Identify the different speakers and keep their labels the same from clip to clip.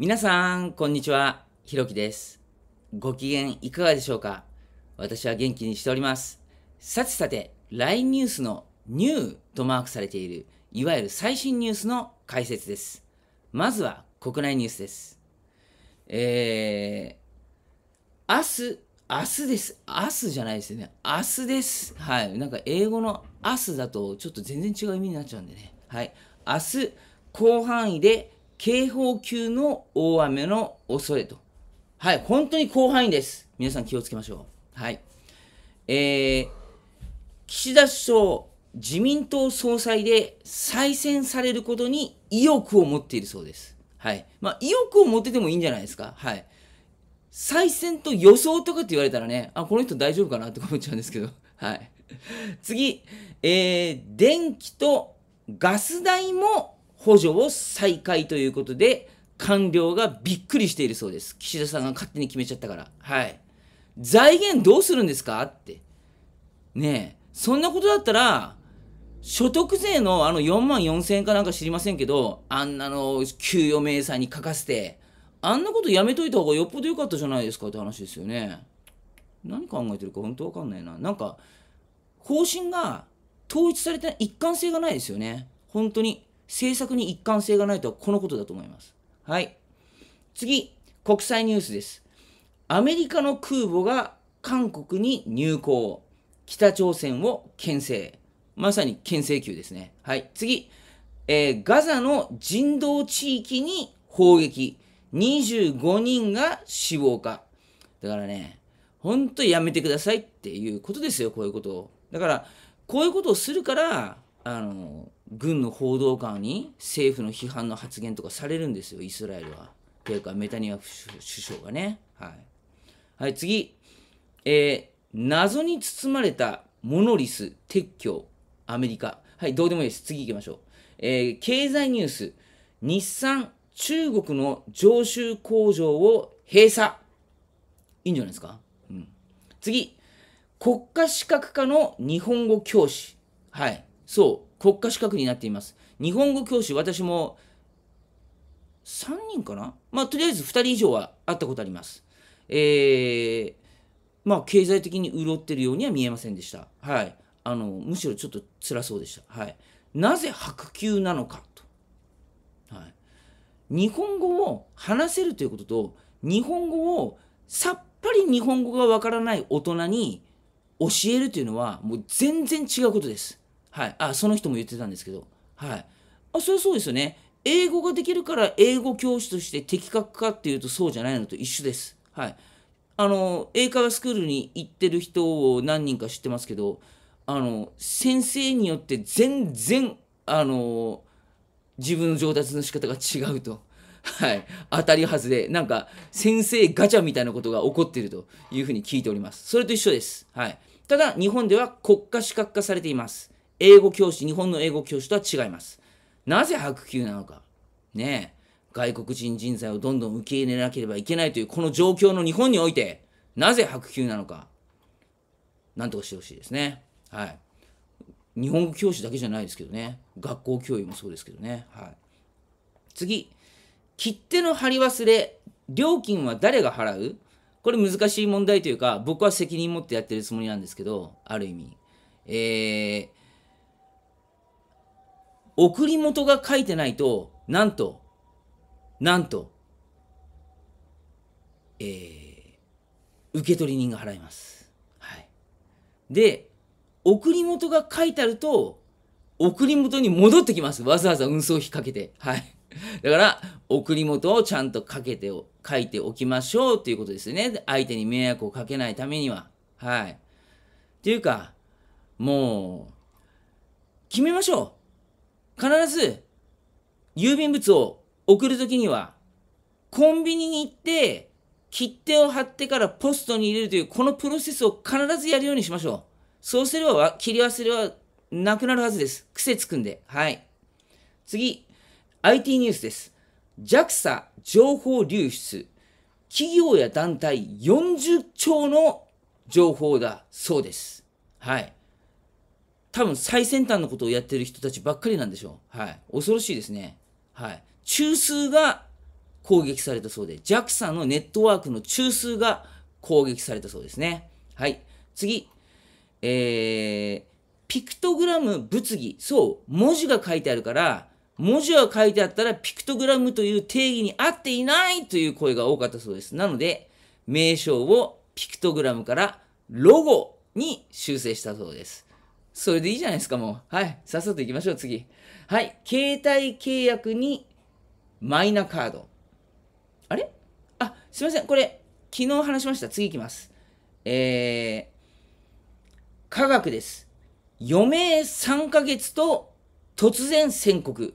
Speaker 1: 皆さん、こんにちは。ひろきです。ご機嫌いかがでしょうか私は元気にしております。さてさて、LINE ニュースのニューとマークされている、いわゆる最新ニュースの解説です。まずは国内ニュースです。えー、明日、明日です。明日じゃないですよね。明日です。はい。なんか英語の明日だとちょっと全然違う意味になっちゃうんでね。はい。明日、広範囲で警報級の大雨の恐れと。はい、本当に広範囲です。皆さん気をつけましょう。はい。えー、岸田首相、自民党総裁で再選されることに意欲を持っているそうです。はい。まあ、意欲を持っててもいいんじゃないですか。はい。再選と予想とかって言われたらね、あ、この人大丈夫かなって思っちゃうんですけど。はい。次、えー、電気とガス代も補助を再開ということで、官僚がびっくりしているそうです。岸田さんが勝手に決めちゃったから。はい。財源どうするんですかって。ねえ、そんなことだったら、所得税のあの4万4千円かなんか知りませんけど、あんなの給与明細に書かせて、あんなことやめといた方がよっぽど良かったじゃないですかって話ですよね。何考えてるか本当わかんないな。なんか、方針が統一されて一貫性がないですよね。本当に。政策に一貫性がないとはこのことだと思います。はい。次、国際ニュースです。アメリカの空母が韓国に入港。北朝鮮を牽制。まさに牽制級ですね。はい。次、えー、ガザの人道地域に砲撃。25人が死亡か。だからね、ほんとやめてくださいっていうことですよ、こういうことを。だから、こういうことをするから、あの軍の報道官に政府の批判の発言とかされるんですよイスラエルは。というかメタニヤフ首相がね。はい、はい、次、えー、謎に包まれたモノリス撤去アメリカ。はい、どうでもいいです。次行きましょう。えー、経済ニュース、日産、中国の常習工場を閉鎖。いいんじゃないですか、うん、次、国家資格化の日本語教師。はい。そう、国家資格になっています。日本語教師、私も3人かなまあ、とりあえず2人以上は会ったことあります。えー、まあ、経済的に潤ってるようには見えませんでした。はい。あの、むしろちょっと辛そうでした。はい。なぜ白球なのかと。はい。日本語を話せるということと、日本語をさっぱり日本語がわからない大人に教えるというのは、もう全然違うことです。はい、あその人も言ってたんですけど、はい、あそれはそうですよね英語ができるから英語教師として的確かっていうとそうじゃないのと一緒です。はい、あの英会話スクールに行ってる人を何人か知ってますけどあの先生によって全然あの自分の上達の仕方が違うと。はい、当たりはずで、なんか先生ガチャみたいなことが起こっているというふうに聞いております。それと一緒です。はい、ただ、日本では国家資格化されています。英語教師、日本の英語教師とは違います。なぜ白球なのか。ねえ、外国人人材をどんどん受け入れなければいけないというこの状況の日本において、なぜ白球なのか。なんとかしてほしいですね。はい。日本語教師だけじゃないですけどね。学校教諭もそうですけどね。はい。次。切手の貼り忘れ、料金は誰が払うこれ難しい問題というか、僕は責任持ってやってるつもりなんですけど、ある意味。えー、送り元が書いてないと、なんと、なんと、えー、受取人が払います。はい。で、送り元が書いてあると、送り元に戻ってきます。わざわざ運送費かけて。はい。だから、送り元をちゃんとかけて、書いておきましょうということですね。相手に迷惑をかけないためには。はい。というか、もう、決めましょう。必ず、郵便物を送るときには、コンビニに行って、切手を貼ってからポストに入れるという、このプロセスを必ずやるようにしましょう。そうすれば、切り忘れはなくなるはずです。癖つくんで。はい。次、IT ニュースです。JAXA 情報流出。企業や団体40兆の情報だそうです。はい。多分最先端のことをやってる人たちばっかりなんでしょう。はい。恐ろしいですね。はい。中枢が攻撃されたそうで、JAXA のネットワークの中枢が攻撃されたそうですね。はい。次。えー、ピクトグラム物議。そう。文字が書いてあるから、文字が書いてあったらピクトグラムという定義に合っていないという声が多かったそうです。なので、名称をピクトグラムからロゴに修正したそうです。それでいいじゃないですか、もう。はい。さっさと行きましょう、次。はい。携帯契約にマイナカード。あれあ、すいません。これ、昨日話しました。次行きます。えー、科学です。余命3ヶ月と突然宣告。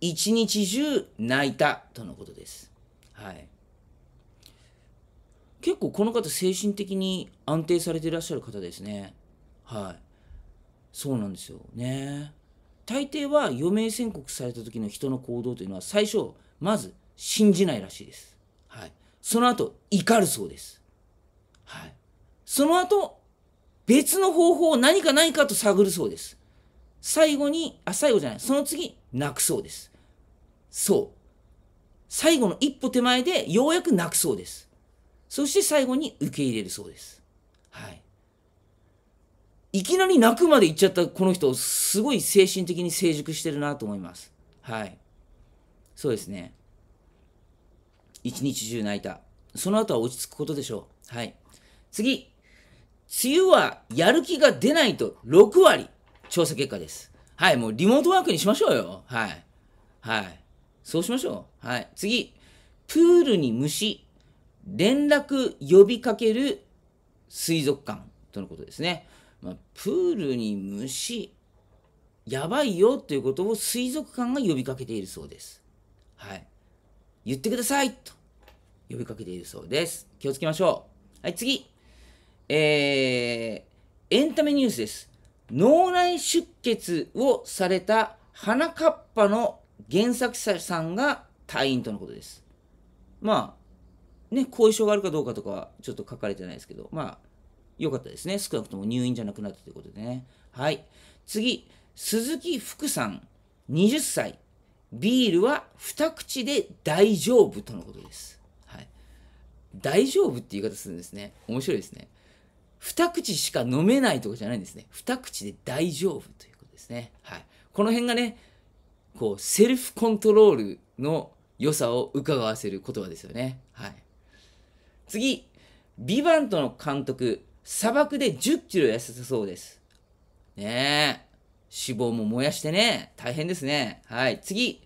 Speaker 1: 一日中泣いたとのことです。はい。結構この方精神的に安定されていらっしゃる方ですね。はい。そうなんですよね大抵は余命宣告された時の人の行動というのは最初まず信じないらしいです、はい、その後怒るそうです、はい、その後別の方法を何か何かと探るそうです最後にあ最後じゃないその次泣くそうですそう最後の一歩手前でようやく泣くそうですそして最後に受け入れるそうですはいいきなり泣くまで行っちゃったこの人、すごい精神的に成熟してるなと思います。はい。そうですね。一日中泣いた。その後は落ち着くことでしょう。はい。次。梅雨はやる気が出ないと6割調査結果です。はい。もうリモートワークにしましょうよ。はい。はい。そうしましょう。はい。次。プールに虫。連絡呼びかける水族館とのことですね。まあ、プールに虫、やばいよということを水族館が呼びかけているそうです。はい。言ってくださいと呼びかけているそうです。気をつけましょう。はい、次。えー、エンタメニュースです。脳内出血をされた花かっぱの原作者さんが退院とのことです。まあ、ね、後遺症があるかどうかとかはちょっと書かれてないですけど、まあ、良かったですね。少なくとも入院じゃなくなったということでね。はい。次、鈴木福さん、20歳。ビールは2口で大丈夫とのことです。はい。大丈夫って言い方するんですね。面白いですね。2口しか飲めないとかじゃないんですね。2口で大丈夫ということですね。はい。この辺がね、こう、セルフコントロールの良さを伺わせる言葉ですよね。はい。次、ビバントの監督、砂漠で10キロ痩せたそうです。ねえ。脂肪も燃やしてね、大変ですね。はい。次、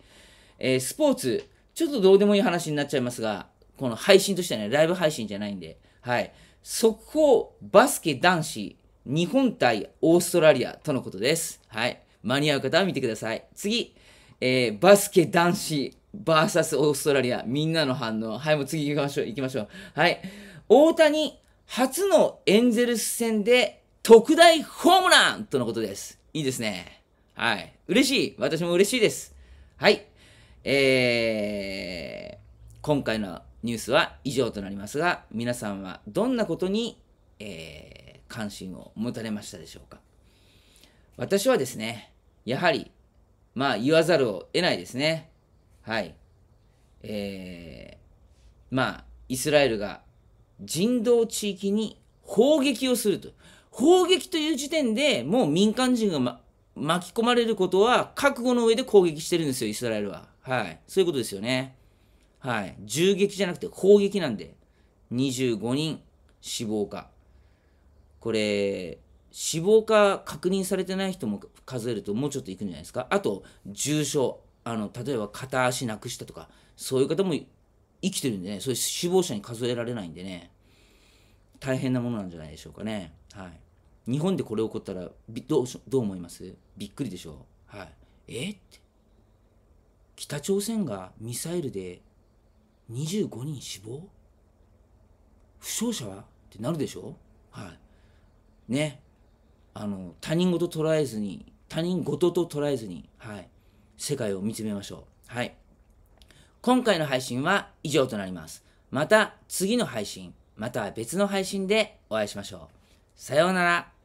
Speaker 1: えー、スポーツ。ちょっとどうでもいい話になっちゃいますが、この配信としてはね、ライブ配信じゃないんで、はい。速報バスケ男子日本対オーストラリアとのことです。はい。間に合う方は見てください。次、えー、バスケ男子 VS オーストラリア、みんなの反応。はい、もう次行きましょう、行きましょう。はい。大谷初のエンゼルス戦で特大ホームランとのことです。いいですね。はい。嬉しい。私も嬉しいです。はい。えー、今回のニュースは以上となりますが、皆さんはどんなことに、えー、関心を持たれましたでしょうか。私はですね、やはり、まあ言わざるを得ないですね。はい。えー、まあ、イスラエルが人道地域に砲撃をすると。砲撃という時点でもう民間人が、ま、巻き込まれることは覚悟の上で攻撃してるんですよ、イスラエルは。はい。そういうことですよね。はい。銃撃じゃなくて砲撃なんで。25人死亡か。これ、死亡か確認されてない人も数えるともうちょっといくんじゃないですか。あと、重症。あの、例えば片足なくしたとか、そういう方も生きてるんでね、そういう死亡者に数えられないんでね、大変なものなんじゃないでしょうかね。はい。日本でこれ起こったら、どうどう思いますびっくりでしょう。はい。えって。北朝鮮がミサイルで25人死亡負傷者はってなるでしょはい。ね。あの、他人事と捉えずに、他人事と捉えずに、はい。世界を見つめましょう。はい。今回の配信は以上となります。また次の配信、または別の配信でお会いしましょう。さようなら。